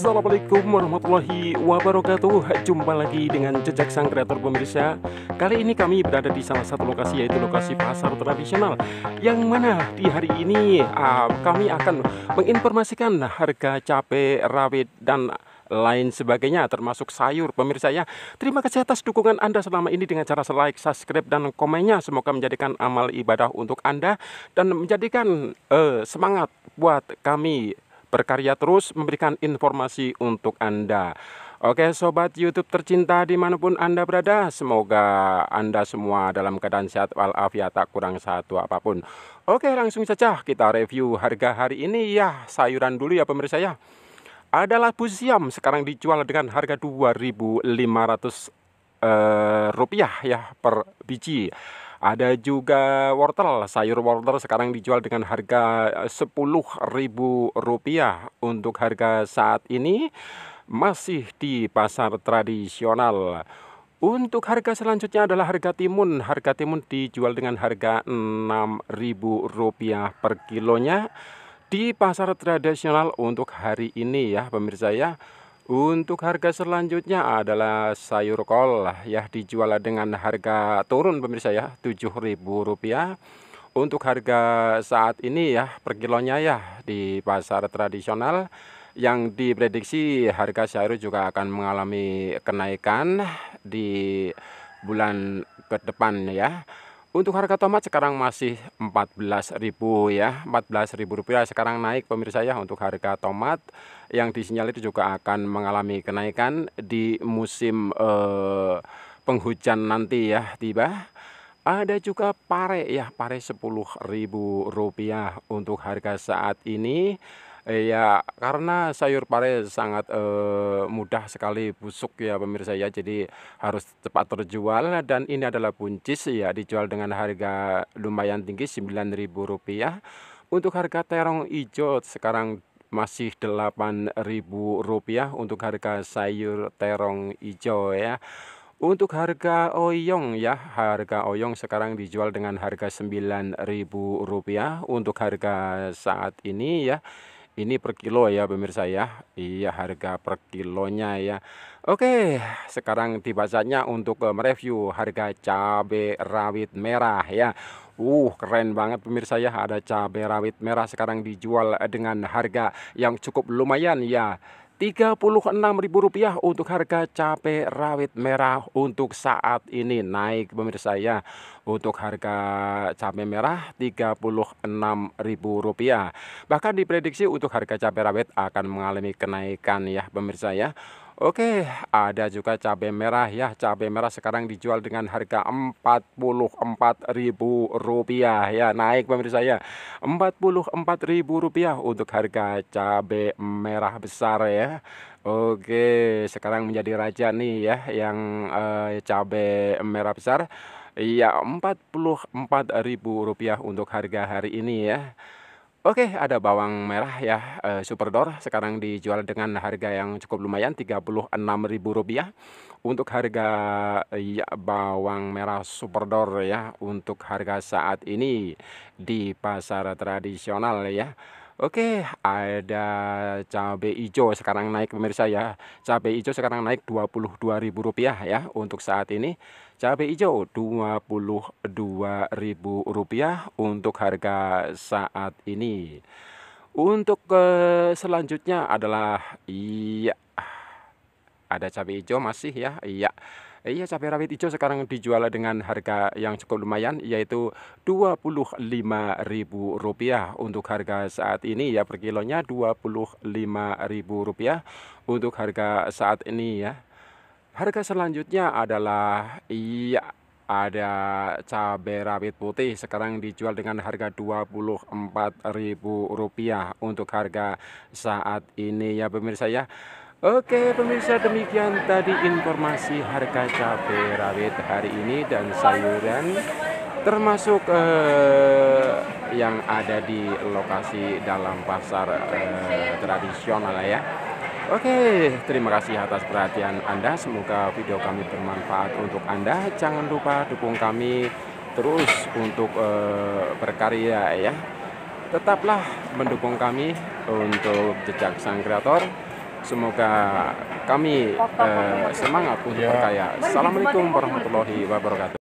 Assalamualaikum warahmatullahi wabarakatuh Jumpa lagi dengan Jejak Sang Kreator Pemirsa Kali ini kami berada di salah satu lokasi yaitu lokasi pasar tradisional Yang mana di hari ini uh, kami akan menginformasikan harga cabai rawit dan lain sebagainya termasuk sayur pemirsa ya terima kasih atas dukungan anda selama ini dengan cara like subscribe dan komennya semoga menjadikan amal ibadah untuk anda dan menjadikan uh, semangat buat kami berkarya terus memberikan informasi untuk Anda. Oke sobat YouTube tercinta dimanapun Anda berada Semoga Anda semua dalam keadaan sehat walafiat tak kurang satu apapun Oke langsung saja kita review harga hari ini ya sayuran dulu ya pemirsa ya Adalah siam sekarang dijual dengan harga 2500 eh, rupiah ya per biji ada juga wortel, sayur wortel sekarang dijual dengan harga eh, Rp10.000 untuk harga saat ini masih di pasar tradisional. Untuk harga selanjutnya adalah harga timun. Harga timun dijual dengan harga Rp6.000 per kilonya di pasar tradisional untuk hari ini ya pemirsa ya. Untuk harga selanjutnya adalah sayur kol ya dijual dengan harga turun pemirsa ya Rp7.000. Untuk harga saat ini ya per kilonya ya di pasar tradisional yang diprediksi harga sayur juga akan mengalami kenaikan di bulan ke depan ya. Untuk harga tomat sekarang masih 14.000 ya, 14.000 rupiah sekarang naik pemirsa ya untuk harga tomat yang disinyalir juga akan mengalami kenaikan di musim eh, penghujan nanti ya tiba. Ada juga pare ya, pare rp rupiah untuk harga saat ini. Iya, karena sayur pare sangat eh, mudah sekali busuk ya pemirsa ya. Jadi harus cepat terjual dan ini adalah buncis ya dijual dengan harga lumayan tinggi Rp9.000. Untuk harga terong ijo sekarang masih Rp8.000 untuk harga sayur terong ijo ya. Untuk harga oyong ya, harga oyong sekarang dijual dengan harga Rp9.000 untuk harga saat ini ya ini per kilo ya pemirsa ya iya harga per kilonya ya Oke sekarang tiba saatnya untuk eh, mereview harga cabai rawit merah ya Uh, keren banget pemirsa ya. Ada cabai rawit merah sekarang dijual dengan harga yang cukup lumayan ya. Rp36.000 untuk harga cabai rawit merah untuk saat ini naik pemirsa ya. Untuk harga cabai merah Rp36.000. Bahkan diprediksi untuk harga cabai rawit akan mengalami kenaikan ya pemirsa ya. Oke, ada juga cabai merah ya. Cabai merah sekarang dijual dengan harga Rp44.000 ya. Naik pemirsa ya. Rp44.000 untuk harga cabai merah besar ya. Oke, sekarang menjadi raja nih ya yang eh, cabai merah besar. Iya, Rp44.000 untuk harga hari ini ya. Oke, ada bawang merah ya, e, eh, Superdor sekarang dijual dengan harga yang cukup lumayan Rp36.000 untuk harga ya bawang merah Superdor ya untuk harga saat ini di pasar tradisional ya. Oke, ada cabai hijau sekarang naik pemirsa ya. Cabai hijau sekarang naik Rp22.000 ya untuk saat ini. Cabai hijau Rp22.000 untuk harga saat ini. Untuk ke eh, selanjutnya adalah iya ada cabai hijau masih ya iya Iya cabai rawit hijau sekarang dijual dengan harga yang cukup lumayan yaitu Rp25.000 untuk harga saat ini ya per kilonya Rp25.000 untuk harga saat ini ya. Harga selanjutnya adalah iya ada cabai rawit putih sekarang dijual dengan harga Rp24.000 untuk harga saat ini ya pemirsa ya. Oke pemirsa demikian tadi informasi harga cabai rawit hari ini dan sayuran termasuk eh, yang ada di lokasi dalam pasar eh, tradisional ya. Oke, terima kasih atas perhatian Anda. Semoga video kami bermanfaat untuk Anda. Jangan lupa dukung kami terus untuk eh, berkarya ya. Tetaplah mendukung kami untuk jejak sang kreator Semoga kami eh, semangat untuk ya. berkaya. Assalamualaikum warahmatullahi wabarakatuh.